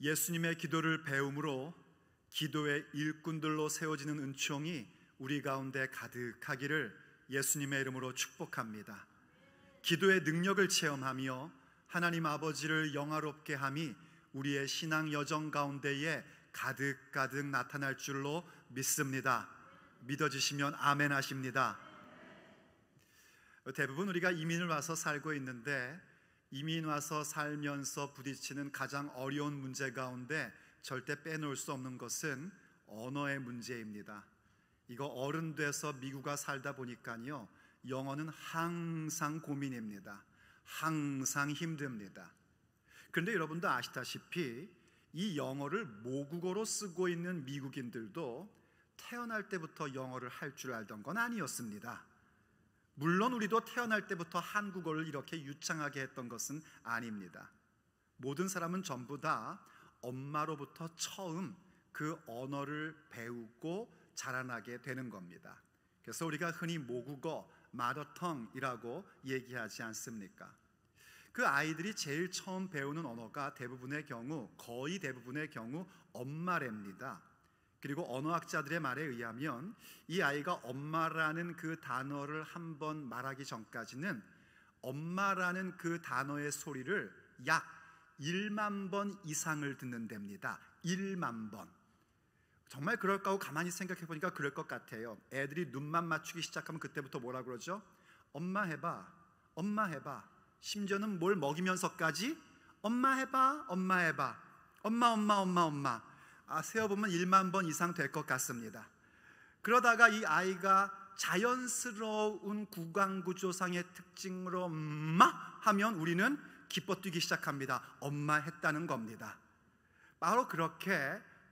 예수님의 기도를 배움으로 기도의 일꾼들로 세워지는 은총이 우리 가운데 가득하기를 예수님의 이름으로 축복합니다. 기도의 능력을 체험하며 하나님 아버지를 영화롭게 함이 우리의 신앙 여정 가운데에 가득가득 나타날 줄로 믿습니다. 믿어지시면 아멘 하십니다. 대부분 우리가 이민을 와서 살고 있는데 이민 와서 살면서 부딪히는 가장 어려운 문제 가운데 절대 빼놓을 수 없는 것은 언어의 문제입니다. 이거 어른 돼서 미국에 살다 보니까요. 영어는 항상 고민입니다. 항상 힘듭니다. 그런데 여러분도 아시다시피 이 영어를 모국어로 쓰고 있는 미국인들도 태어날 때부터 영어를 할 줄 알던 건 아니었습니다. 물론 우리도 태어날 때부터 한국어를 이렇게 유창하게 했던 것은 아닙니다. 모든 사람은 전부 다 엄마로부터 처음 그 언어를 배우고 자라나게 되는 겁니다. 그래서 우리가 흔히 모국어, 마더텅이라고 얘기하지 않습니까? 그 아이들이 제일 처음 배우는 언어가 대부분의 경우, 거의 대부분의 경우 엄마랍니다. 그리고 언어학자들의 말에 의하면 이 아이가 엄마라는 그 단어를 한 번 말하기 전까지는 엄마라는 그 단어의 소리를 약 1만 번 이상을 듣는답니다. 1만 번. 정말 그럴까 하고 가만히 생각해 보니까 그럴 것 같아요. 애들이 눈만 맞추기 시작하면 그때부터 뭐라 그러죠? 엄마 해봐. 엄마 해봐. 심지어는 뭘 먹이면서까지 엄마 해봐. 엄마 해봐. 엄마 엄마 엄마 엄마. 아, 세어보면 1만 번 이상 될 것 같습니다. 그러다가 이 아이가 자연스러운 구강구조상의 특징으로 막 하면 우리는 기뻐 뛰기 시작합니다. 엄마 했다는 겁니다. 바로 그렇게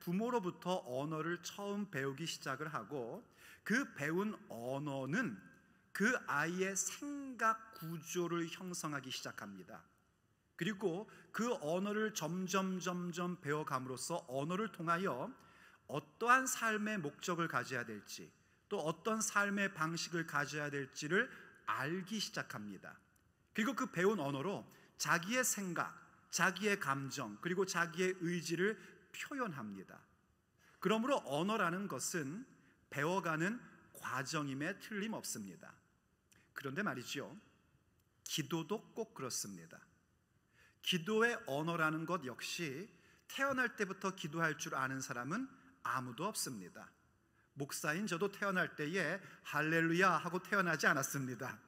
부모로부터 언어를 처음 배우기 시작을 하고 그 배운 언어는 그 아이의 생각 구조를 형성하기 시작합니다. 그리고 그 언어를 점점 점점 배워감으로써 언어를 통하여 어떠한 삶의 목적을 가져야 될지 또 어떤 삶의 방식을 가져야 될지를 알기 시작합니다. 그리고 그 배운 언어로 자기의 생각, 자기의 감정, 그리고 자기의 의지를 표현합니다. 그러므로 언어라는 것은 배워가는 과정임에 틀림없습니다. 그런데 말이지 기도도 꼭 그렇습니다. 기도의 언어라는 것 역시 태어날 때부터 기도할 줄 아는 사람은 아무도 없습니다. 목사인 저도 태어날 때에 할렐루야 하고 태어나지 않았습니다.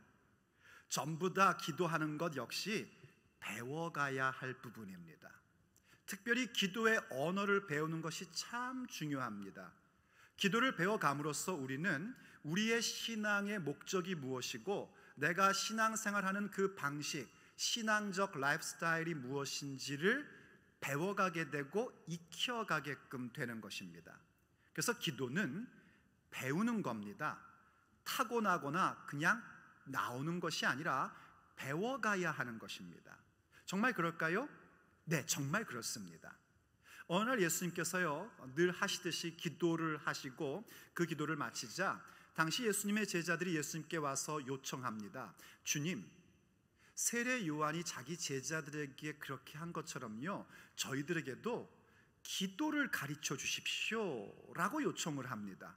전부 다 기도하는 것 역시 배워가야 할 부분입니다. 특별히 기도의 언어를 배우는 것이 참 중요합니다. 기도를 배워감으로써 우리는 우리의 신앙의 목적이 무엇이고 내가 신앙생활하는 그 방식, 신앙적 라이프스타일이 무엇인지를 배워가게 되고 익혀가게끔 되는 것입니다. 그래서 기도는 배우는 겁니다. 타고나거나 그냥 나오는 것이 아니라 배워가야 하는 것입니다. 정말 그럴까요? 네, 정말 그렇습니다. 어느 날 예수님께서요, 늘 하시듯이 기도를 하시고 그 기도를 마치자 당시 예수님의 제자들이 예수님께 와서 요청합니다. 주님, 세례 요한이 자기 제자들에게 그렇게 한 것처럼요, 저희들에게도 기도를 가르쳐 주십시오. 라고 요청을 합니다.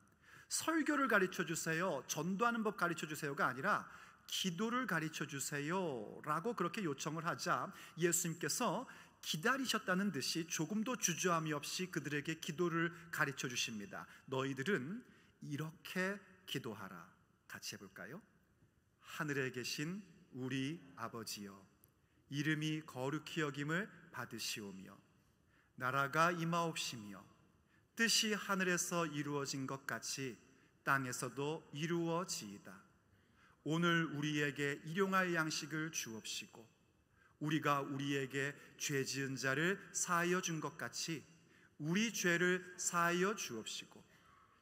설교를 가르쳐 주세요. 전도하는 법 가르쳐 주세요가 아니라 기도를 가르쳐 주세요. 라고 그렇게 요청을 하자 예수님께서 기다리셨다는 듯이 조금도 주저함이 없이 그들에게 기도를 가르쳐 주십니다. 너희들은 이렇게 기도하라. 같이 해볼까요? 하늘에 계신 우리 아버지여 이름이 거룩히 여김을 받으시오며 나라가 임하옵시며 뜻이 하늘에서 이루어진 것 같이 땅에서도 이루어지이다 오늘 우리에게 일용할 양식을 주옵시고 우리가 우리에게 죄 지은 자를 사하여 준 것 같이 우리 죄를 사하여 주옵시고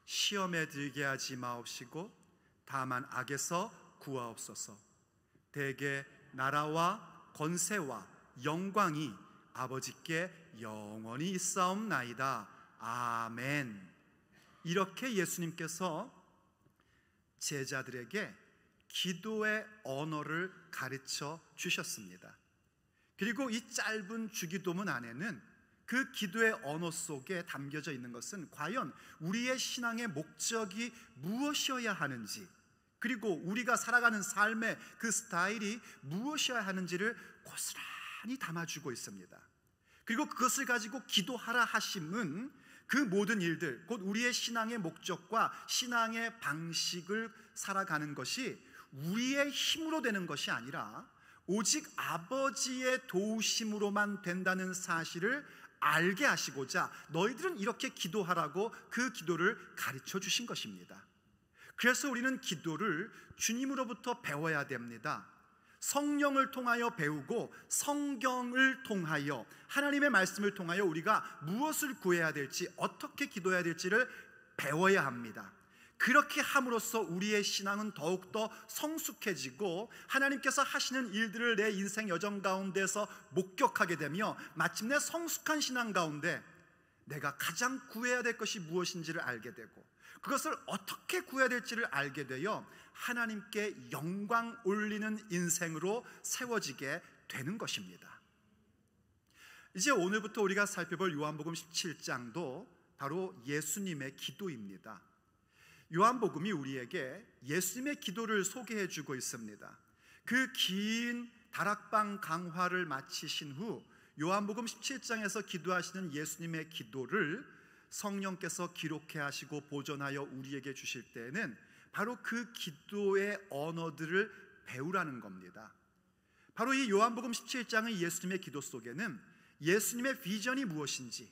시험에 들게 하지 마옵시고 다만 악에서 구하옵소서 대개 나라와 권세와 영광이 아버지께 영원히 있사옵나이다. 아멘. 이렇게 예수님께서 제자들에게 기도의 언어를 가르쳐 주셨습니다. 그리고 이 짧은 주기도문 안에는 그 기도의 언어 속에 담겨져 있는 것은 과연 우리의 신앙의 목적이 무엇이어야 하는지 그리고 우리가 살아가는 삶의 그 스타일이 무엇이어야 하는지를 고스란히 담아주고 있습니다. 그리고 그것을 가지고 기도하라 하심은 그 모든 일들, 곧 우리의 신앙의 목적과 신앙의 방식을 살아가는 것이 우리의 힘으로 되는 것이 아니라 오직 아버지의 도우심으로만 된다는 사실을 알게 하시고자 너희들은 이렇게 기도하라고 그 기도를 가르쳐 주신 것입니다. 그래서 우리는 기도를 주님으로부터 배워야 됩니다. 성령을 통하여 배우고 성경을 통하여 하나님의 말씀을 통하여 우리가 무엇을 구해야 될지 어떻게 기도해야 될지를 배워야 합니다. 그렇게 함으로써 우리의 신앙은 더욱더 성숙해지고 하나님께서 하시는 일들을 내 인생 여정 가운데서 목격하게 되며 마침내 성숙한 신앙 가운데 내가 가장 구해야 될 것이 무엇인지를 알게 되고 그것을 어떻게 구해야 될지를 알게 되어 하나님께 영광 올리는 인생으로 세워지게 되는 것입니다. 이제 오늘부터 우리가 살펴볼 요한복음 17장도 바로 예수님의 기도입니다. 요한복음이 우리에게 예수님의 기도를 소개해 주고 있습니다. 그 긴 다락방 강화를 마치신 후 요한복음 17장에서 기도하시는 예수님의 기도를 성령께서 기록해 하시고 보존하여 우리에게 주실 때에는 바로 그 기도의 언어들을 배우라는 겁니다. 바로 이 요한복음 17장의 예수님의 기도 속에는 예수님의 비전이 무엇인지,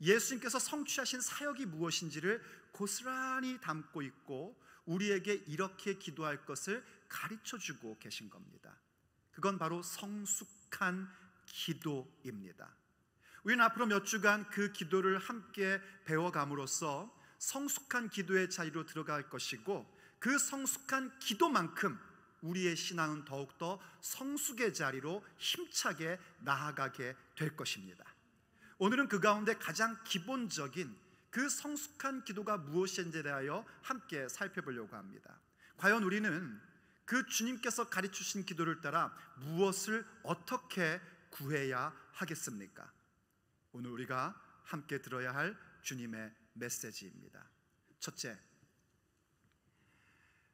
예수님께서 성취하신 사역이 무엇인지를 고스란히 담고 있고 우리에게 이렇게 기도할 것을 가르쳐 주고 계신 겁니다. 그건 바로 성숙한 기도입니다. 우리는 앞으로 몇 주간 그 기도를 함께 배워감으로써 성숙한 기도의 자리로 들어갈 것이고 그 성숙한 기도만큼 우리의 신앙은 더욱더 성숙의 자리로 힘차게 나아가게 될 것입니다. 오늘은 그 가운데 가장 기본적인 그 성숙한 기도가 무엇인지에 대하여 함께 살펴보려고 합니다. 과연 우리는 그 주님께서 가르치신 기도를 따라 무엇을 어떻게 구해야 하겠습니까? 오늘 우리가 함께 들어야 할 주님의 메시지입니다. 첫째,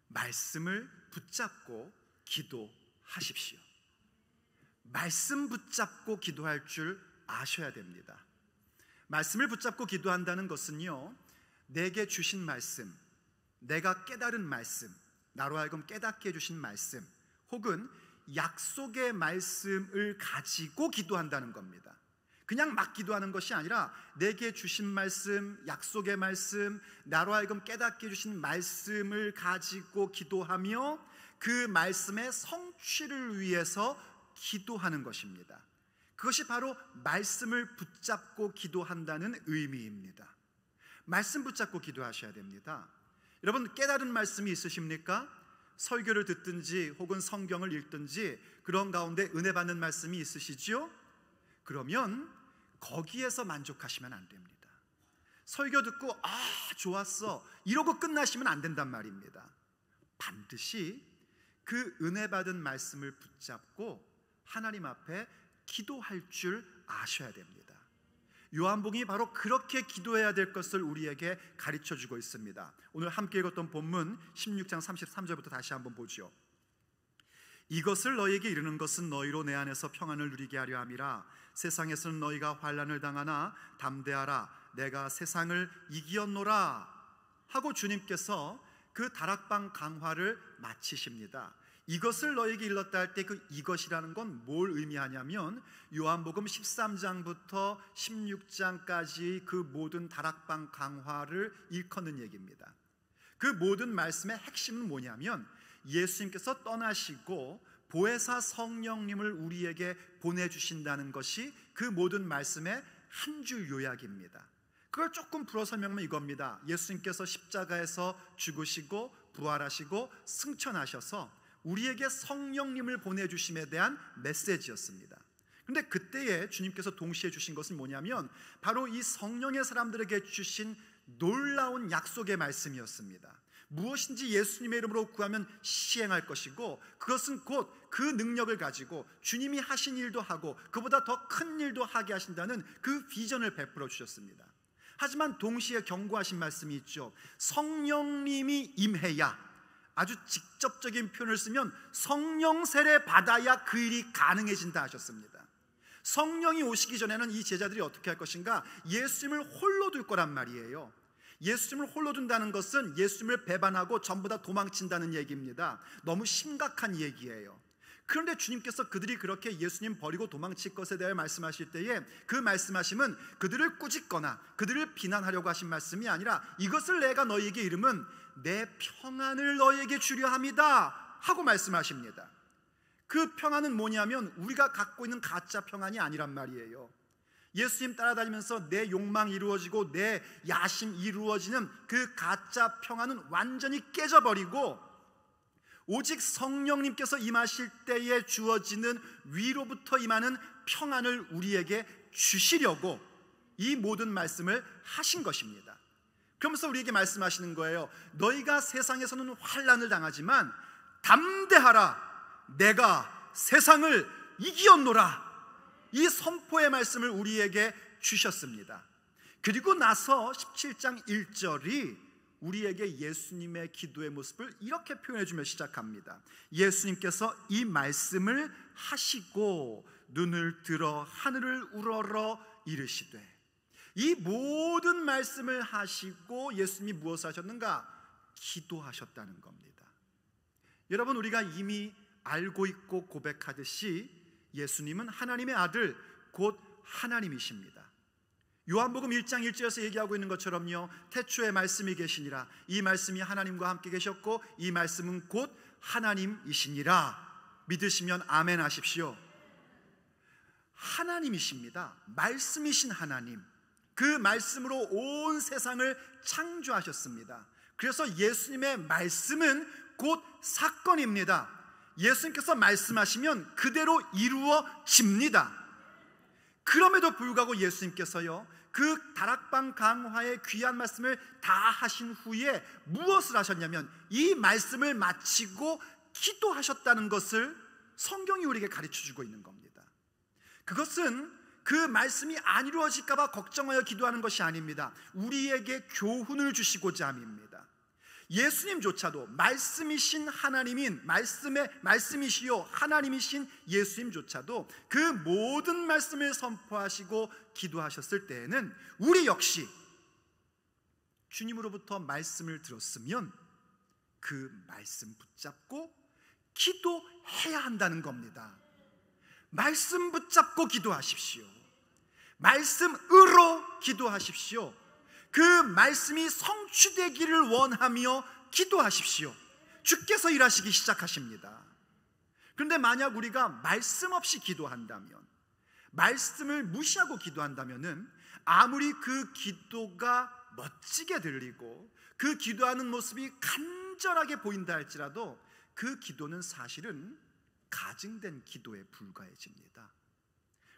말씀을 붙잡고 기도하십시오. 말씀 붙잡고 기도할 줄 아셔야 됩니다. 말씀을 붙잡고 기도한다는 것은요, 내게 주신 말씀, 내가 깨달은 말씀, 나로 하여금 깨닫게 해주신 말씀, 혹은 약속의 말씀을 가지고 기도한다는 겁니다. 그냥 막 기도하는 것이 아니라 내게 주신 말씀, 약속의 말씀, 나로 하여금 깨닫게 주신 말씀을 가지고 기도하며 그 말씀의 성취를 위해서 기도하는 것입니다. 그것이 바로 말씀을 붙잡고 기도한다는 의미입니다. 말씀 붙잡고 기도하셔야 됩니다. 여러분 깨달은 말씀이 있으십니까? 설교를 듣든지 혹은 성경을 읽든지 그런 가운데 은혜 받는 말씀이 있으시지요? 그러면 거기에서 만족하시면 안 됩니다. 설교 듣고 아 좋았어 이러고 끝나시면 안 된단 말입니다. 반드시 그 은혜 받은 말씀을 붙잡고 하나님 앞에 기도할 줄 아셔야 됩니다. 요한복음이 바로 그렇게 기도해야 될 것을 우리에게 가르쳐 주고 있습니다. 오늘 함께 읽었던 본문 16장 33절부터 다시 한번 보죠. 이것을 너희에게 이르는 것은 너희로 내 안에서 평안을 누리게 하려 함이라 세상에서는 너희가 환란을 당하나 담대하라 내가 세상을 이기었노라 하고 주님께서 그 다락방 강화를 마치십니다. 이것을 너에게 희 일렀다 할 때 그 이것이라는 건 뭘 의미하냐면 요한복음 13장부터 16장까지 그 모든 다락방 강화를 일컫는 얘기입니다. 그 모든 말씀의 핵심은 뭐냐면 예수님께서 떠나시고 보혜사 성령님을 우리에게 보내주신다는 것이 그 모든 말씀의 한 줄 요약입니다. 그걸 조금 불어 설명하면 이겁니다. 예수님께서 십자가에서 죽으시고 부활하시고 승천하셔서 우리에게 성령님을 보내주심에 대한 메시지였습니다. 근데 그때에 주님께서 동시에 주신 것은 뭐냐면 바로 이 성령의 사람들에게 주신 놀라운 약속의 말씀이었습니다. 무엇인지 예수님의 이름으로 구하면 시행할 것이고 그것은 곧 그 능력을 가지고 주님이 하신 일도 하고 그보다 더 큰 일도 하게 하신다는 그 비전을 베풀어 주셨습니다. 하지만 동시에 경고하신 말씀이 있죠. 성령님이 임해야 아주 직접적인 표현을 쓰면 성령 세례 받아야 그 일이 가능해진다 하셨습니다. 성령이 오시기 전에는 이 제자들이 어떻게 할 것인가? 예수님을 홀로 둘 거란 말이에요. 예수님을 홀로 둔다는 것은 예수님을 배반하고 전부 다 도망친다는 얘기입니다. 너무 심각한 얘기예요. 그런데 주님께서 그들이 그렇게 예수님 버리고 도망칠 것에 대해 말씀하실 때에 그 말씀하심은 그들을 꾸짖거나 그들을 비난하려고 하신 말씀이 아니라 이것을 내가 너희에게 이름은 내 평안을 너희에게 주려 합니다 하고 말씀하십니다. 그 평안은 뭐냐면 우리가 갖고 있는 가짜 평안이 아니란 말이에요. 예수님 따라다니면서 내 욕망 이루어지고 내 야심 이루어지는 그 가짜 평화는 완전히 깨져버리고 오직 성령님께서 임하실 때에 주어지는 위로부터 임하는 평안을 우리에게 주시려고 이 모든 말씀을 하신 것입니다. 그러면서 우리에게 말씀하시는 거예요. 너희가 세상에서는 환란을 당하지만 담대하라. 내가 세상을 이기었노라. 이 선포의 말씀을 우리에게 주셨습니다. 그리고 나서 17장 1절이 우리에게 예수님의 기도의 모습을 이렇게 표현해 주며 시작합니다. 예수님께서 이 말씀을 하시고 눈을 들어 하늘을 우러러 이르시되 이 모든 말씀을 하시고 예수님이 무엇을 하셨는가? 기도하셨다는 겁니다. 여러분 우리가 이미 알고 있고 고백하듯이 예수님은 하나님의 아들 곧 하나님이십니다. 요한복음 1장 1절에서 얘기하고 있는 것처럼요. 태초에 말씀이 계시니라. 이 말씀이 하나님과 함께 계셨고 이 말씀은 곧 하나님이시니라. 믿으시면 아멘 하십시오. 하나님이십니다. 말씀이신 하나님. 그 말씀으로 온 세상을 창조하셨습니다. 그래서 예수님의 말씀은 곧 사건입니다. 예수님께서 말씀하시면 그대로 이루어집니다. 그럼에도 불구하고 예수님께서요, 그 다락방 강화의 귀한 말씀을 다 하신 후에 무엇을 하셨냐면 이 말씀을 마치고 기도하셨다는 것을 성경이 우리에게 가르쳐 주고 있는 겁니다. 그것은 그 말씀이 안 이루어질까봐 걱정하여 기도하는 것이 아닙니다. 우리에게 교훈을 주시고자 함입니다. 예수님조차도 말씀이신 하나님인 말씀의 말씀이시요 하나님이신 예수님조차도 그 모든 말씀을 선포하시고 기도하셨을 때에는 우리 역시 주님으로부터 말씀을 들었으면 그 말씀 붙잡고 기도해야 한다는 겁니다. 말씀 붙잡고 기도하십시오. 말씀으로 기도하십시오. 그 말씀이 성취되기를 원하며 기도하십시오. 주께서 일하시기 시작하십니다. 그런데 만약 우리가 말씀 없이 기도한다면, 말씀을 무시하고 기도한다면 아무리 그 기도가 멋지게 들리고 그 기도하는 모습이 간절하게 보인다 할지라도 그 기도는 사실은 가증된 기도에 불과해집니다.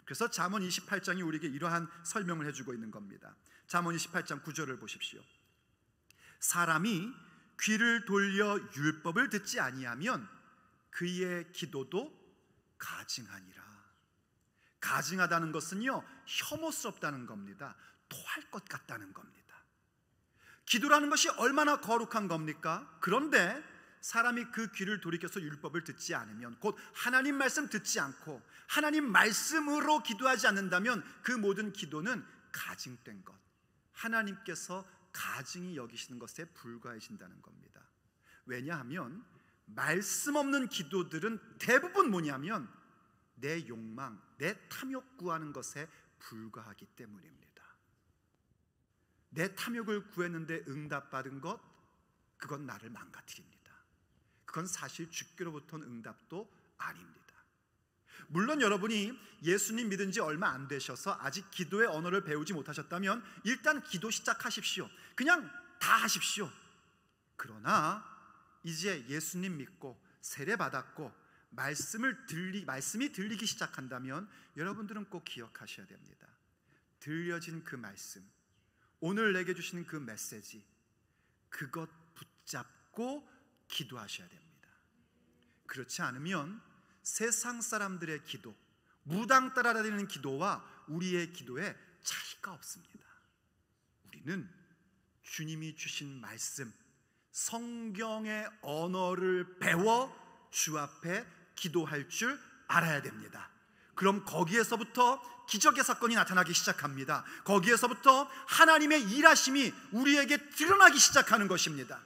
그래서 잠언 28장이 우리에게 이러한 설명을 해주고 있는 겁니다. 잠언2 8장 9절을 보십시오. 사람이 귀를 돌려 율법을 듣지 아니하면 그의 기도도 가증하니라. 가증하다는 것은요, 혐오스럽다는 겁니다. 토할 것 같다는 겁니다. 기도라는 것이 얼마나 거룩한 겁니까? 그런데 사람이 그 귀를 돌이켜서 율법을 듣지 않으면 곧 하나님 말씀 듣지 않고 하나님 말씀으로 기도하지 않는다면 그 모든 기도는 가증된 것, 하나님께서 가증이 여기시는 것에 불과해진다는 겁니다. 왜냐하면 말씀 없는 기도들은 대부분 뭐냐면 내 욕망, 내 탐욕 구하는 것에 불과하기 때문입니다. 내 탐욕을 구했는데 응답받은 것, 그건 나를 망가뜨립니다. 그건 사실 주께로부터 응답도 아닙니다. 물론 여러분이 예수님 믿은 지 얼마 안 되셔서 아직 기도의 언어를 배우지 못하셨다면 일단 기도 시작하십시오. 그냥 다 하십시오. 그러나 이제 예수님 믿고 세례 받았고 말씀을 들리 말씀이 들리기 시작한다면 여러분들은 꼭 기억하셔야 됩니다. 들려진 그 말씀, 오늘 내게 주시는 그 메시지, 그것 붙잡고 기도하셔야 됩니다. 그렇지 않으면 세상 사람들의 기도, 무당 따라다니는 기도와 우리의 기도에 차이가 없습니다. 우리는 주님이 주신 말씀, 성경의 언어를 배워 주 앞에 기도할 줄 알아야 됩니다. 그럼 거기에서부터 기적의 사건이 나타나기 시작합니다. 거기에서부터 하나님의 일하심이 우리에게 드러나기 시작하는 것입니다.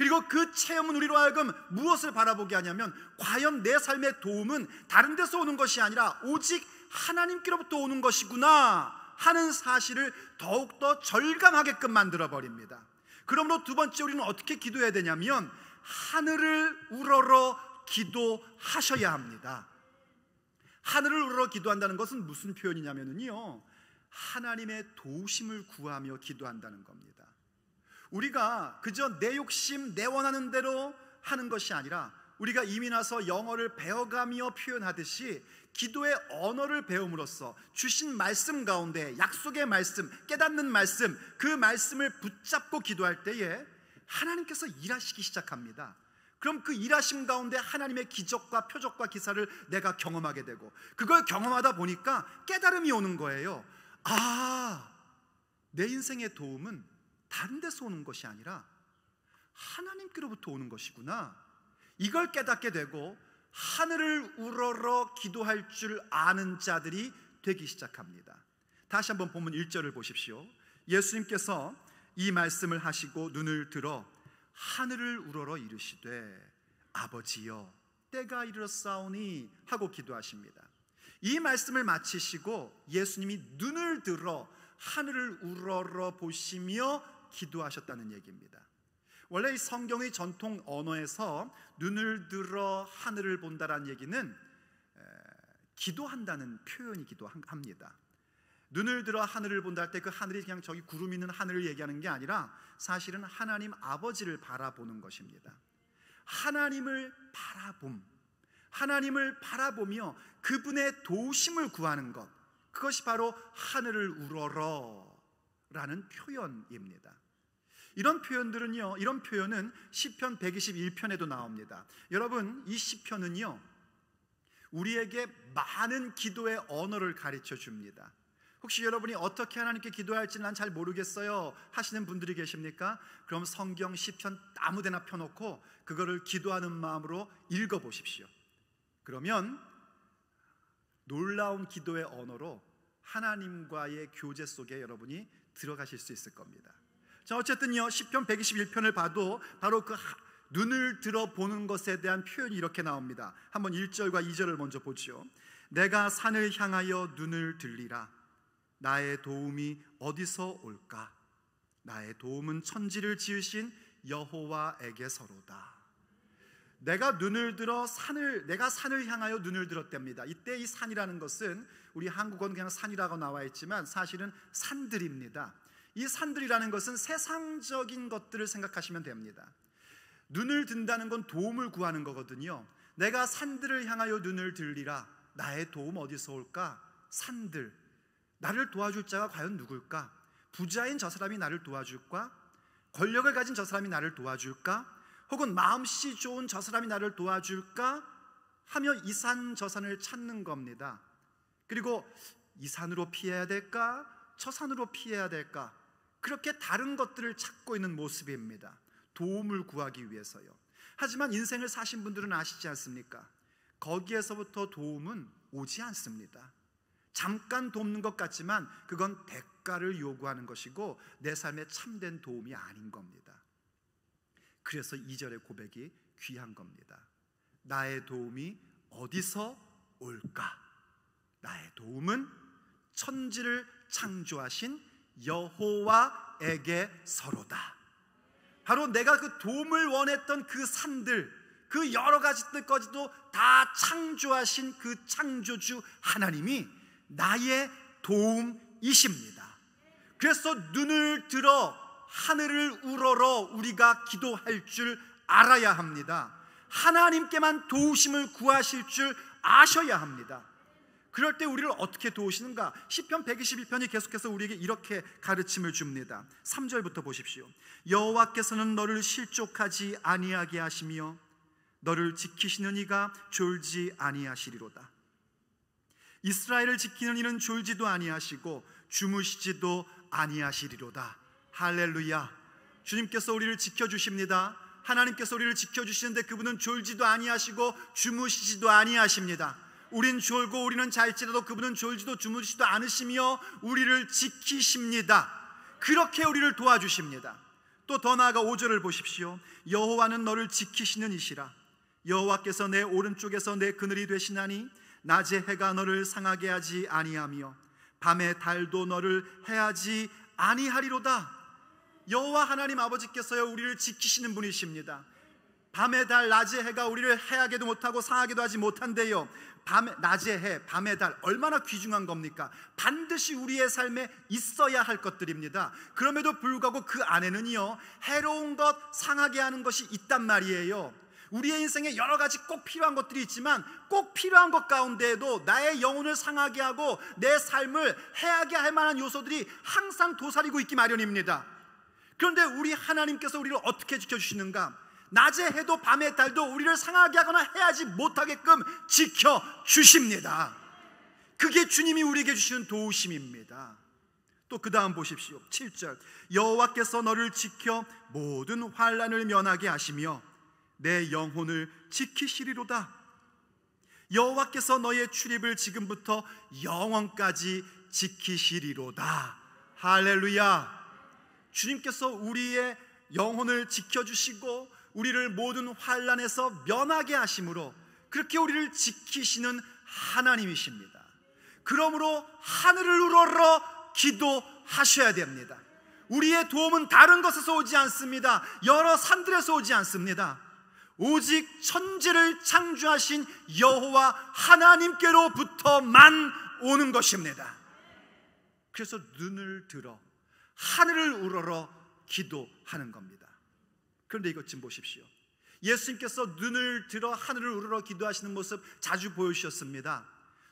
그리고 그 체험은 우리로 하여금 무엇을 바라보게 하냐면 과연 내 삶의 도움은 다른 데서 오는 것이 아니라 오직 하나님께로부터 오는 것이구나 하는 사실을 더욱더 절감하게끔 만들어 버립니다. 그러므로 두 번째 우리는 어떻게 기도해야 되냐면 하늘을 우러러 기도하셔야 합니다. 하늘을 우러러 기도한다는 것은 무슨 표현이냐면요. 하나님의 도우심을 구하며 기도한다는 겁니다. 우리가 그저 내 욕심, 내 원하는 대로 하는 것이 아니라 우리가 이미 나서 영어를 배워가며 표현하듯이 기도의 언어를 배움으로써 주신 말씀 가운데 약속의 말씀, 깨닫는 말씀, 그 말씀을 붙잡고 기도할 때에 하나님께서 일하시기 시작합니다. 그럼 그 일하심 가운데 하나님의 기적과 표적과 기사를 내가 경험하게 되고 그걸 경험하다 보니까 깨달음이 오는 거예요. 아, 내 인생의 도움은 다른 데서 오는 것이 아니라 하나님께로부터 오는 것이구나. 이걸 깨닫게 되고 하늘을 우러러 기도할 줄 아는 자들이 되기 시작합니다. 다시 한번 보면 1절을 보십시오. 예수님께서 이 말씀을 하시고 눈을 들어 하늘을 우러러 이르시되 아버지여 때가 이르렀사오니 하고 기도하십니다. 이 말씀을 마치시고 예수님이 눈을 들어 하늘을 우러러 보시며 기도하셨다는 얘기입니다. 원래 이 성경의 전통 언어에서 눈을 들어 하늘을 본다라는 얘기는 기도한다는 표현이기도 합니다. 눈을 들어 하늘을 본다 할 때 그 하늘이 그냥 저기 구름 있는 하늘을 얘기하는 게 아니라 사실은 하나님 아버지를 바라보는 것입니다. 하나님을 바라봄. 하나님을 바라보며 그분의 도우심을 구하는 것. 그것이 바로 하늘을 우러러 라는 표현입니다. 이런 표현들은요. 이런 표현은 시편 121편에도 나옵니다. 여러분, 이 시편은요. 우리에게 많은 기도의 언어를 가르쳐 줍니다. 혹시 여러분이 어떻게 하나님께 기도할지는 난잘 모르겠어요 하시는 분들이 계십니까? 그럼 성경 시편 아무데나 펴놓고 그거를 기도하는 마음으로 읽어보십시오. 그러면 놀라운 기도의 언어로 하나님과의 교제 속에 여러분이 들어가실 수 있을 겁니다. 자, 어쨌든요. 시편 121편을 봐도 바로 그 눈을 들어보는 것에 대한 표현이 이렇게 나옵니다. 한번 1절과 2절을 먼저 보죠. 내가 산을 향하여 눈을 들리라. 나의 도움이 어디서 올까? 나의 도움은 천지를 지으신 여호와에게서로다. 내가 눈을 들어 산을 내가 산을 향하여 눈을 들었답니다. 이때 이 산이라는 것은 우리 한국어는 그냥 산이라고 나와 있지만 사실은 산들입니다. 이 산들이라는 것은 세상적인 것들을 생각하시면 됩니다. 눈을 든다는 건 도움을 구하는 거거든요. 내가 산들을 향하여 눈을 들리라. 나의 도움 어디서 올까? 산들. 나를 도와줄 자가 과연 누굴까? 부자인 저 사람이 나를 도와줄까? 권력을 가진 저 사람이 나를 도와줄까? 혹은 마음씨 좋은 저 사람이 나를 도와줄까? 하며 이 산 저 산을 찾는 겁니다. 그리고 이 산으로 피해야 될까? 저 산으로 피해야 될까? 그렇게 다른 것들을 찾고 있는 모습입니다. 도움을 구하기 위해서요. 하지만 인생을 사신 분들은 아시지 않습니까? 거기에서부터 도움은 오지 않습니다. 잠깐 돕는 것 같지만 그건 대가를 요구하는 것이고 내 삶에 참된 도움이 아닌 겁니다. 그래서 이절의 고백이 귀한 겁니다. 나의 도움이 어디서 올까? 나의 도움은 천지를 창조하신 여호와에게 서로다. 바로 내가 그 도움을 원했던 그 산들, 그 여러 가지 뜻까지도 다 창조하신 그 창조주 하나님이 나의 도움이십니다. 그래서 눈을 들어 하늘을 우러러 우리가 기도할 줄 알아야 합니다. 하나님께만 도우심을 구하실 줄 아셔야 합니다. 그럴 때 우리를 어떻게 도우시는가? 1 0편 122편이 계속해서 우리에게 이렇게 가르침을 줍니다. 3절부터 보십시오. 여호와께서는 너를 실족하지 아니하게 하시며 너를 지키시는 이가 졸지 아니하시리로다. 이스라엘을 지키는 이는 졸지도 아니하시고 주무시지도 아니하시리로다. 할렐루야. 주님께서 우리를 지켜 주십니다. 하나님께서 우리를 지켜 주시는데 그분은 졸지도 아니하시고 주무시지도 아니하십니다. 우린 졸고 우리는 잘지라도 그분은 졸지도 주무시도 않으시며 우리를 지키십니다. 그렇게 우리를 도와주십니다. 또 더 나아가 5절을 보십시오. 여호와는 너를 지키시는 이시라. 여호와께서 내 오른쪽에서 내 그늘이 되시나니 낮에 해가 너를 상하게 하지 아니하며 밤에 달도 너를 해하지 아니하리로다. 여호와 하나님 아버지께서요 우리를 지키시는 분이십니다. 밤에 달 낮에 해가 우리를 해하게도 못하고 상하게도 하지 못한대요 밤에 낮에 해, 밤에 달 얼마나 귀중한 겁니까? 반드시 우리의 삶에 있어야 할 것들입니다. 그럼에도 불구하고 그 안에는요 해로운 것, 상하게 하는 것이 있단 말이에요. 우리의 인생에 여러 가지 꼭 필요한 것들이 있지만 꼭 필요한 것 가운데에도 나의 영혼을 상하게 하고 내 삶을 해하게 할 만한 요소들이 항상 도사리고 있기 마련입니다. 그런데 우리 하나님께서 우리를 어떻게 지켜주시는가? 낮에 해도 밤에 달도 우리를 상하게 하거나 해하지 못하게끔 지켜 주십니다. 그게 주님이 우리에게 주시는 도우심입니다. 또 그 다음 보십시오. 7절. 여호와께서 너를 지켜 모든 환란을 면하게 하시며 내 영혼을 지키시리로다. 여호와께서 너의 출입을 지금부터 영원까지 지키시리로다. 할렐루야. 주님께서 우리의 영혼을 지켜주시고 우리를 모든 환란에서 면하게 하심으로 그렇게 우리를 지키시는 하나님이십니다. 그러므로 하늘을 우러러 기도하셔야 됩니다. 우리의 도움은 다른 것에서 오지 않습니다. 여러 산들에서 오지 않습니다. 오직 천지를 창조하신 여호와 하나님께로부터만 오는 것입니다. 그래서 눈을 들어 하늘을 우러러 기도하는 겁니다. 그런데 이것 좀 보십시오. 예수님께서 눈을 들어 하늘을 우러러 기도하시는 모습 자주 보여주셨습니다.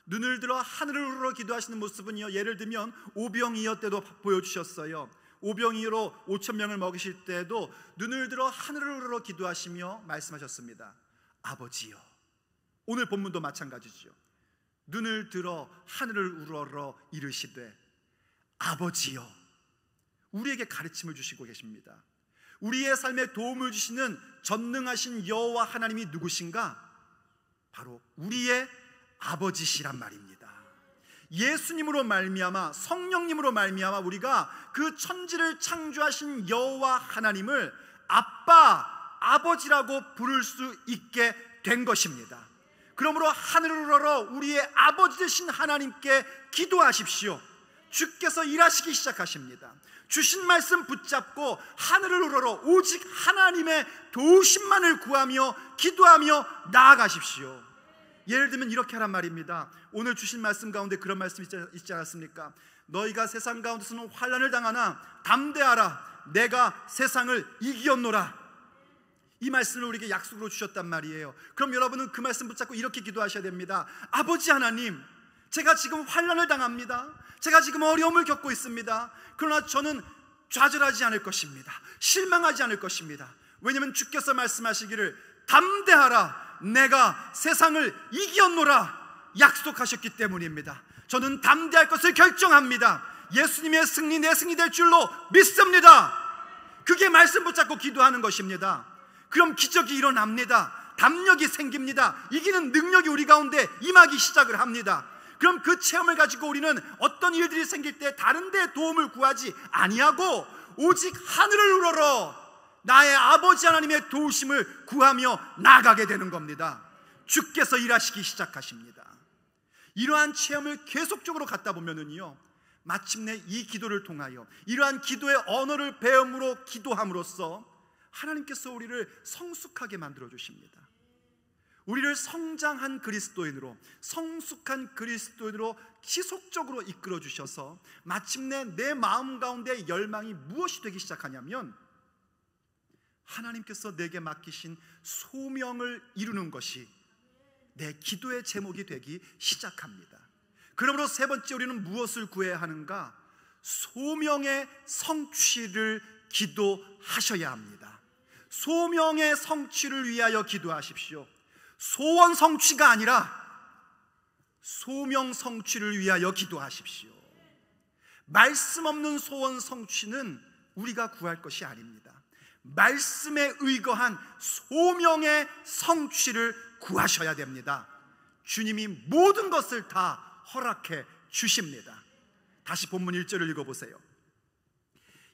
눈을 들어 하늘을 우러러 기도하시는 모습은요, 예를 들면 오병이어 때도 보여주셨어요. 오병이어로 5천 명을 먹이실 때도 눈을 들어 하늘을 우러러 기도하시며 말씀하셨습니다. 아버지요. 오늘 본문도 마찬가지죠. 눈을 들어 하늘을 우러러 이르시되 아버지요. 우리에게 가르침을 주시고 계십니다. 우리의 삶에 도움을 주시는 전능하신 여호와 하나님이 누구신가? 바로 우리의 아버지시란 말입니다. 예수님으로 말미암아 성령님으로 말미암아 우리가 그 천지를 창조하신 여호와 하나님을 아빠 아버지라고 부를 수 있게 된 것입니다. 그러므로 하늘으로 우리의 아버지 되신 하나님께 기도하십시오. 주께서 일하시기 시작하십니다. 주신 말씀 붙잡고 하늘을 우러러 오직 하나님의 도우심만을 구하며 기도하며 나아가십시오. 예를 들면 이렇게 하란 말입니다. 오늘 주신 말씀 가운데 그런 말씀 있지 않았습니까? 너희가 세상 가운데서는 환란을 당하나 담대하라. 내가 세상을 이기었노라. 이 말씀을 우리에게 약속으로 주셨단 말이에요. 그럼 여러분은 그 말씀 붙잡고 이렇게 기도하셔야 됩니다. 아버지 하나님, 제가 지금 환란을 당합니다. 제가 지금 어려움을 겪고 있습니다. 그러나 저는 좌절하지 않을 것입니다. 실망하지 않을 것입니다. 왜냐하면 주께서 말씀하시기를 담대하라 내가 세상을 이기었노라 약속하셨기 때문입니다. 저는 담대할 것을 결정합니다. 예수님의 승리 내 승리 될 줄로 믿습니다. 그게 말씀 붙잡고 기도하는 것입니다. 그럼 기적이 일어납니다. 담력이 생깁니다. 이기는 능력이 우리 가운데 임하기 시작을 합니다. 그럼 그 체험을 가지고 우리는 어떤 일들이 생길 때 다른 데 도움을 구하지 아니하고 오직 하늘을 우러러 나의 아버지 하나님의 도우심을 구하며 나가게 되는 겁니다. 주께서 일하시기 시작하십니다. 이러한 체험을 계속적으로 갖다 보면은요. 마침내 이 기도를 통하여 이러한 기도의 언어를 배움으로 기도함으로써 하나님께서 우리를 성숙하게 만들어 주십니다. 우리를 성장한 그리스도인으로 성숙한 그리스도인으로 지속적으로 이끌어 주셔서 마침내 내 마음 가운데 열망이 무엇이 되기 시작하냐면 하나님께서 내게 맡기신 소명을 이루는 것이 내 기도의 제목이 되기 시작합니다. 그러므로 세 번째 우리는 무엇을 구해야 하는가? 소명의 성취를 기도하셔야 합니다. 소명의 성취를 위하여 기도하십시오. 소원 성취가 아니라 소명 성취를 위하여 기도하십시오. 말씀 없는 소원 성취는 우리가 구할 것이 아닙니다. 말씀에 의거한 소명의 성취를 구하셔야 됩니다. 주님이 모든 것을 다 허락해 주십니다. 다시 본문 1절을 읽어보세요.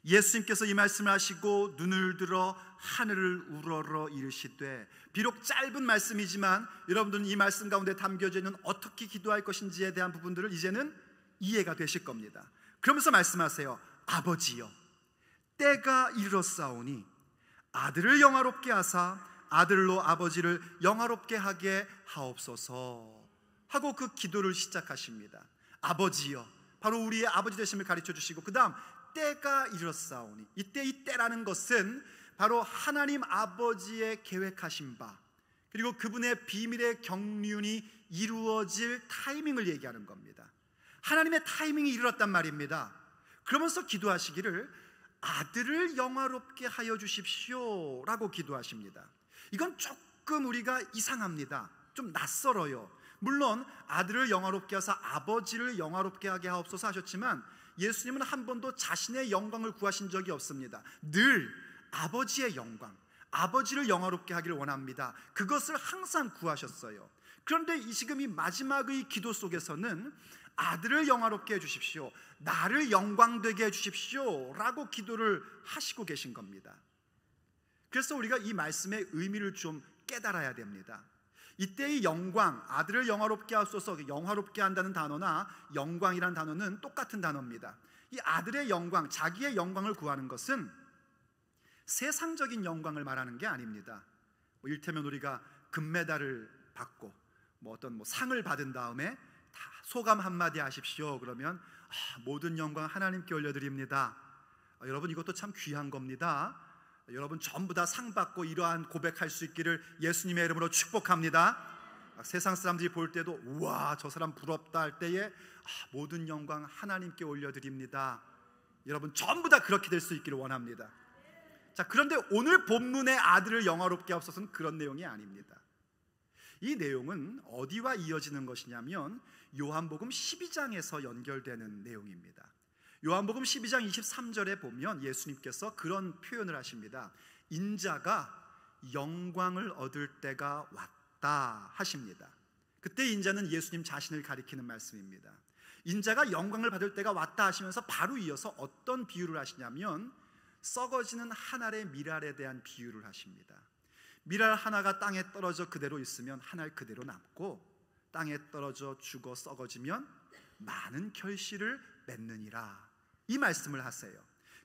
예수님께서 이 말씀을 하시고 눈을 들어 하늘을 우러러 이르시되 비록 짧은 말씀이지만 여러분들은 이 말씀 가운데 담겨져 있는 어떻게 기도할 것인지에 대한 부분들을 이제는 이해가 되실 겁니다. 그러면서 말씀하세요. 아버지여 때가 이르렀사오니 아들을 영화롭게 하사 아들로 아버지를 영화롭게 하게 하옵소서 하고 그 기도를 시작하십니다. 아버지여 바로 우리의 아버지 되심을 가르쳐 주시고 그다음 때가 이르렀사오니 이때 이때라는 것은 바로 하나님 아버지의 계획하신 바 그리고 그분의 비밀의 경륜이 이루어질 타이밍을 얘기하는 겁니다. 하나님의 타이밍이 이르렀단 말입니다. 그러면서 기도하시기를 아들을 영화롭게 하여 주십시오 라고 기도하십니다. 이건 조금 우리가 이상합니다. 좀 낯설어요. 물론 아들을 영화롭게 하사 아버지를 영화롭게 하게 하옵소서 하셨지만 예수님은 한 번도 자신의 영광을 구하신 적이 없습니다. 늘 아버지의 영광, 아버지를 영화롭게 하기를 원합니다. 그것을 항상 구하셨어요. 그런데 이 지금 이 마지막의 기도 속에서는 아들을 영화롭게 해주십시오. 나를 영광되게 해주십시오. 라고 기도를 하시고 계신 겁니다. 그래서 우리가 이 말씀의 의미를 좀 깨달아야 됩니다. 이때의 영광, 아들을 영화롭게 하소서 영화롭게 한다는 단어나 영광이란 단어는 똑같은 단어입니다. 이 아들의 영광, 자기의 영광을 구하는 것은 세상적인 영광을 말하는 게 아닙니다. 뭐 일테면 우리가 금메달을 받고 뭐 어떤 뭐 상을 받은 다음에 다 소감 한마디 하십시오. 그러면 아, 모든 영광 하나님께 올려드립니다. 아, 여러분 이것도 참 귀한 겁니다. 여러분 전부 다 상 받고 이러한 고백할 수 있기를 예수님의 이름으로 축복합니다. 세상 사람들이 볼 때도 우와 저 사람 부럽다 할 때에 아, 모든 영광 하나님께 올려드립니다. 여러분 전부 다 그렇게 될 수 있기를 원합니다. 자 그런데 오늘 본문의 아들을 영화롭게 없어서는 그런 내용이 아닙니다. 이 내용은 어디와 이어지는 것이냐면 요한복음 12장에서 연결되는 내용입니다. 요한복음 12장 23절에 보면 예수님께서 그런 표현을 하십니다. 인자가 영광을 얻을 때가 왔다 하십니다. 그때 인자는 예수님 자신을 가리키는 말씀입니다. 인자가 영광을 받을 때가 왔다 하시면서 바로 이어서 어떤 비유를 하시냐면 썩어지는 한 알의 밀알에 대한 비유를 하십니다. 밀알 하나가 땅에 떨어져 그대로 있으면 한 알 그대로 남고 땅에 떨어져 죽어 썩어지면 많은 결실을 맺느니라 이 말씀을 하세요.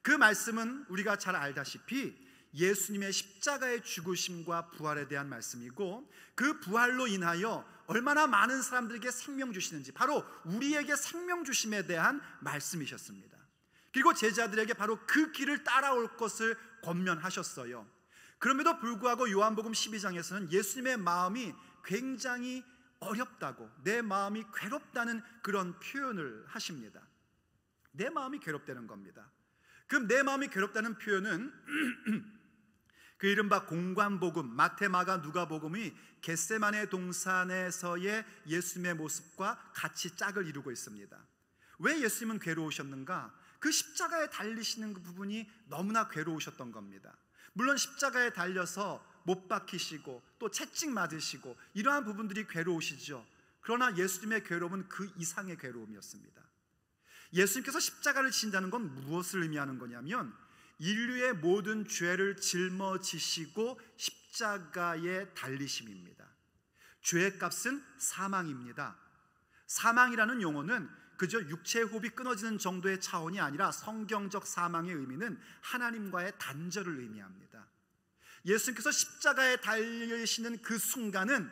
그 말씀은 우리가 잘 알다시피 예수님의 십자가의 죽으심과 부활에 대한 말씀이고 그 부활로 인하여 얼마나 많은 사람들에게 생명 주시는지 바로 우리에게 생명 주심에 대한 말씀이셨습니다. 그리고 제자들에게 바로 그 길을 따라올 것을 권면하셨어요. 그럼에도 불구하고 요한복음 12장에서는 예수님의 마음이 굉장히 어렵다고 내 마음이 괴롭다는 그런 표현을 하십니다. 내 마음이 괴롭다는 겁니다. 그럼 내 마음이 괴롭다는 표현은 그 이른바 공관복음, 마테마가 누가복음이 겟세만의 동산에서의 예수님의 모습과 같이 짝을 이루고 있습니다. 왜 예수님은 괴로우셨는가? 그 십자가에 달리시는 그 부분이 너무나 괴로우셨던 겁니다. 물론 십자가에 달려서 못 박히시고 또 채찍 맞으시고 이러한 부분들이 괴로우시죠. 그러나 예수님의 괴로움은 그 이상의 괴로움이었습니다. 예수님께서 십자가를 지다는건 무엇을 의미하는 거냐면 인류의 모든 죄를 짊어지시고 십자가에 달리심입니다. 죄의 값은 사망입니다. 사망이라는 용어는 그저 육체의 호흡이 끊어지는 정도의 차원이 아니라 성경적 사망의 의미는 하나님과의 단절을 의미합니다. 예수님께서 십자가에 달리시는 그 순간은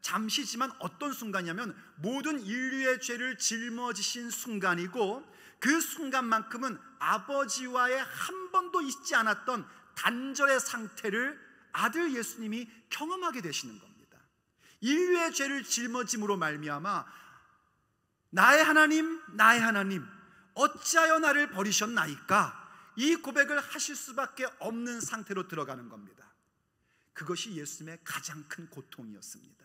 잠시지만 어떤 순간이냐면 모든 인류의 죄를 짊어지신 순간이고 그 순간만큼은 아버지와의 한 번도 잊지 않았던 단절의 상태를 아들 예수님이 경험하게 되시는 겁니다. 인류의 죄를 짊어짐으로 말미암아 나의 하나님, 나의 하나님, 어찌하여 나를 버리셨나이까? 이 고백을 하실 수밖에 없는 상태로 들어가는 겁니다. 그것이 예수님의 가장 큰 고통이었습니다.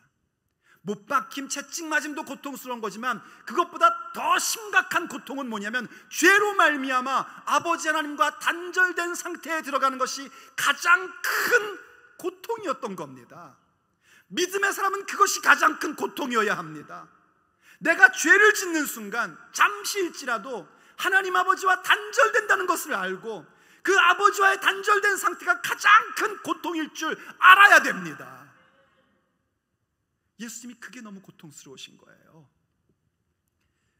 못 박힘, 채찍 맞음도 고통스러운 거지만 그것보다 더 심각한 고통은 뭐냐면 죄로 말미암아 아버지 하나님과 단절된 상태에 들어가는 것이 가장 큰 고통이었던 겁니다. 믿음의 사람은 그것이 가장 큰 고통이어야 합니다. 내가 죄를 짓는 순간 잠시일지라도 하나님 아버지와 단절된다는 것을 알고 그 아버지와의 단절된 상태가 가장 큰 고통일 줄 알아야 됩니다. 예수님이 그게 너무 고통스러우신 거예요.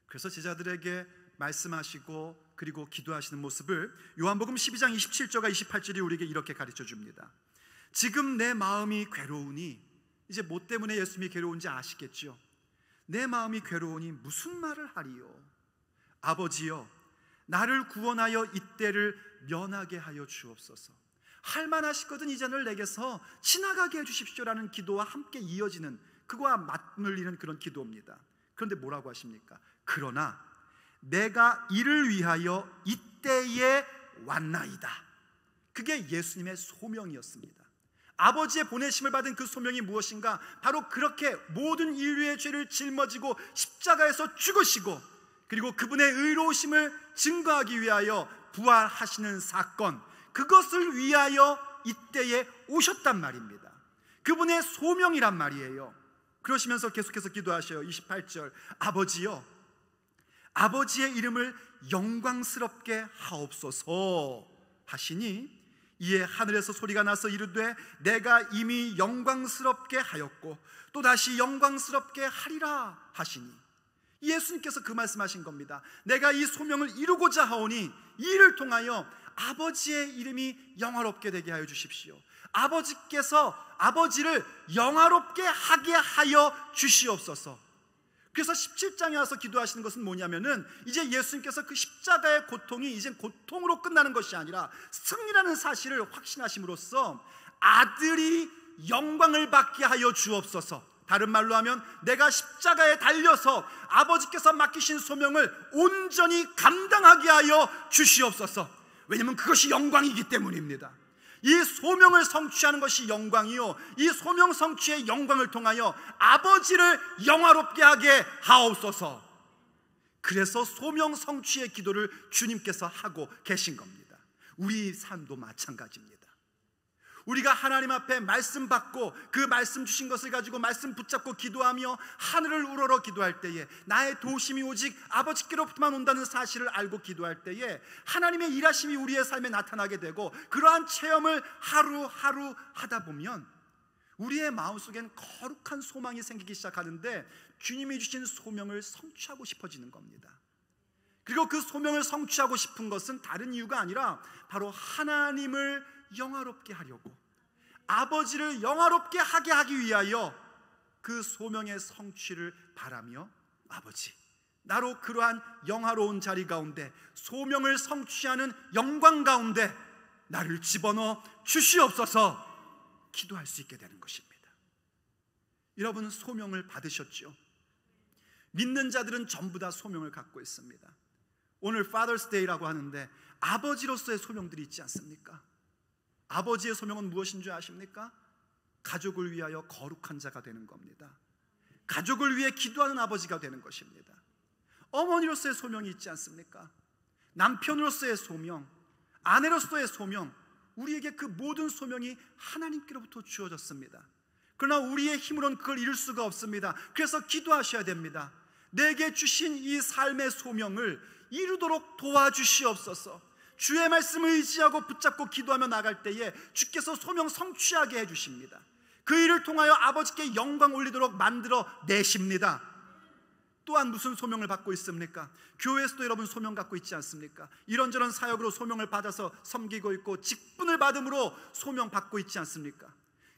그래서 제자들에게 말씀하시고 그리고 기도하시는 모습을 요한복음 12장 27절과 28절이 우리에게 이렇게 가르쳐 줍니다. 지금 내 마음이 괴로우니 이제 뭐 때문에 예수님이 괴로운지 아시겠죠? 내 마음이 괴로우니 무슨 말을 하리요? 아버지여 나를 구원하여 이때를 면하게 하여 주옵소서. 할 만하시거든 이전을 내게서 지나가게 해 주십시오라는 기도와 함께 이어지는 그와 맞물리는 그런 기도입니다. 그런데 뭐라고 하십니까? 그러나 내가 이를 위하여 이때에 왔나이다. 그게 예수님의 소명이었습니다. 아버지의 보내심을 받은 그 소명이 무엇인가? 바로 그렇게 모든 인류의 죄를 짊어지고 십자가에서 죽으시고 그리고 그분의 의로우심을 증거하기 위하여 부활하시는 사건 그것을 위하여 이때에 오셨단 말입니다. 그분의 소명이란 말이에요. 그러시면서 계속해서 기도하셔요. 28절. 아버지요. 아버지의 이름을 영광스럽게 하옵소서 하시니 이에 하늘에서 소리가 나서 이르되 내가 이미 영광스럽게 하였고 또 다시 영광스럽게 하리라 하시니 예수님께서 그 말씀하신 겁니다. 내가 이 소명을 이루고자 하오니 이를 통하여 아버지의 이름이 영화롭게 되게 하여 주십시오. 아버지께서 아버지를 영화롭게 하게 하여 주시옵소서. 그래서 17장에 와서 기도하시는 것은 뭐냐면은 이제 예수님께서 그 십자가의 고통이 이제 고통으로 끝나는 것이 아니라 승리라는 사실을 확신하심으로써 아들이 영광을 받게 하여 주옵소서. 다른 말로 하면 내가 십자가에 달려서 아버지께서 맡기신 소명을 온전히 감당하게 하여 주시옵소서. 왜냐면 그것이 영광이기 때문입니다. 이 소명을 성취하는 것이 영광이요. 이 소명 성취의 영광을 통하여 아버지를 영화롭게 하게 하옵소서. 그래서 소명 성취의 기도를 주님께서 하고 계신 겁니다. 우리 삶도 마찬가지입니다. 우리가 하나님 앞에 말씀 받고 그 말씀 주신 것을 가지고 말씀 붙잡고 기도하며 하늘을 우러러 기도할 때에 나의 도심이 오직 아버지께로부터만 온다는 사실을 알고 기도할 때에 하나님의 일하심이 우리의 삶에 나타나게 되고 그러한 체험을 하루하루 하다 보면 우리의 마음속엔 거룩한 소망이 생기기 시작하는데 주님이 주신 소명을 성취하고 싶어지는 겁니다. 그리고 그 소명을 성취하고 싶은 것은 다른 이유가 아니라 바로 하나님을 영화롭게 하려고 아버지를 영화롭게 하게 하기 위하여 그 소명의 성취를 바라며 아버지 나로 그러한 영화로운 자리 가운데 소명을 성취하는 영광 가운데 나를 집어넣어 주시옵소서 기도할 수 있게 되는 것입니다. 여러분 은 소명을 받으셨죠? 믿는 자들은 전부 다 소명을 갖고 있습니다. 오늘 Father's Day라고 하는데 아버지로서의 소명들이 있지 않습니까? 아버지의 소명은 무엇인 줄 아십니까? 가족을 위하여 거룩한 자가 되는 겁니다. 가족을 위해 기도하는 아버지가 되는 것입니다. 어머니로서의 소명이 있지 않습니까? 남편으로서의 소명, 아내로서의 소명, 우리에게 그 모든 소명이 하나님께로부터 주어졌습니다. 그러나 우리의 힘으로는 그걸 이룰 수가 없습니다. 그래서 기도하셔야 됩니다. 내게 주신 이 삶의 소명을 이루도록 도와주시옵소서. 주의 말씀을 의지하고 붙잡고 기도하며 나갈 때에 주께서 소명 성취하게 해주십니다. 그 일을 통하여 아버지께 영광 올리도록 만들어 내십니다. 또한 무슨 소명을 받고 있습니까? 교회에서도 여러분 소명 갖고 있지 않습니까? 이런저런 사역으로 소명을 받아서 섬기고 있고 직분을 받음으로 소명 받고 있지 않습니까?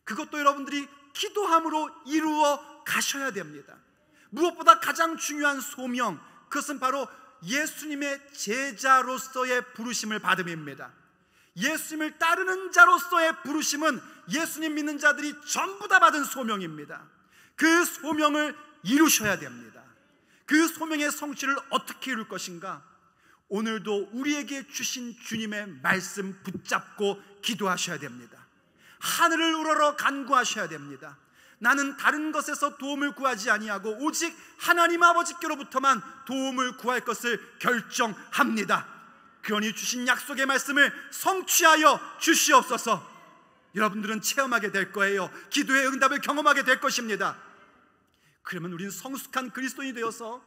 그것도 여러분들이 기도함으로 이루어 가셔야 됩니다. 무엇보다 가장 중요한 소명, 그것은 바로 예수님의 제자로서의 부르심을 받음입니다. 예수님을 따르는 자로서의 부르심은 예수님 믿는 자들이 전부 다 받은 소명입니다. 그 소명을 이루셔야 됩니다. 그 소명의 성취를 어떻게 이룰 것인가? 오늘도 우리에게 주신 주님의 말씀 붙잡고 기도하셔야 됩니다. 하늘을 우러러 간구하셔야 됩니다. 나는 다른 것에서 도움을 구하지 아니하고 오직 하나님 아버지께로부터만 도움을 구할 것을 결정합니다. 그러니 주신 약속의 말씀을 성취하여 주시옵소서. 여러분들은 체험하게 될 거예요. 기도의 응답을 경험하게 될 것입니다. 그러면 우리 성숙한 그리스도인이 되어서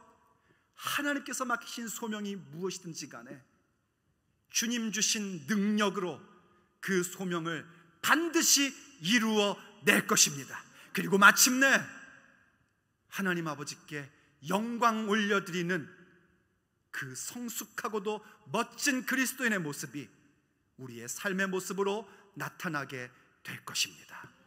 하나님께서 맡기신 소명이 무엇이든지 간에 주님 주신 능력으로 그 소명을 반드시 이루어 낼 것입니다. 그리고 마침내 하나님 아버지께 영광 올려드리는 그 성숙하고도 멋진 그리스도인의 모습이 우리의 삶의 모습으로 나타나게 될 것입니다.